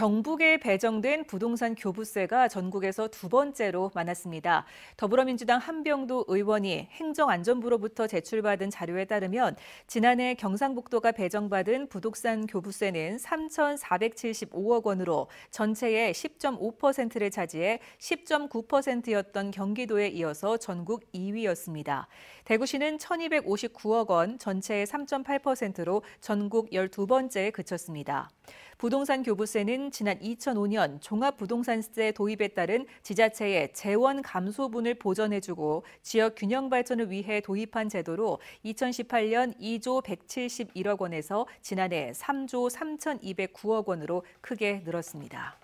경북에 배정된 부동산 교부세가 전국에서 두 번째로 많았습니다. 더불어민주당 한병도 의원이 행정안전부로부터 제출받은 자료에 따르면 지난해 경상북도가 배정받은 부동산 교부세는 3,475억 원으로 전체의 10.5%를 차지해 10.9%였던 경기도에 이어서 전국 2위였습니다. 대구시는 1,259억 원 전체의 3.8%로 전국 12번째에 그쳤습니다. 부동산 교부세는 지난 2005년 종합부동산세 도입에 따른 지자체의 재원 감소분을 보전해주고 지역 균형 발전을 위해 도입한 제도로 2018년 2조 171억 원에서 지난해 3조 3,209억 원으로 크게 늘었습니다.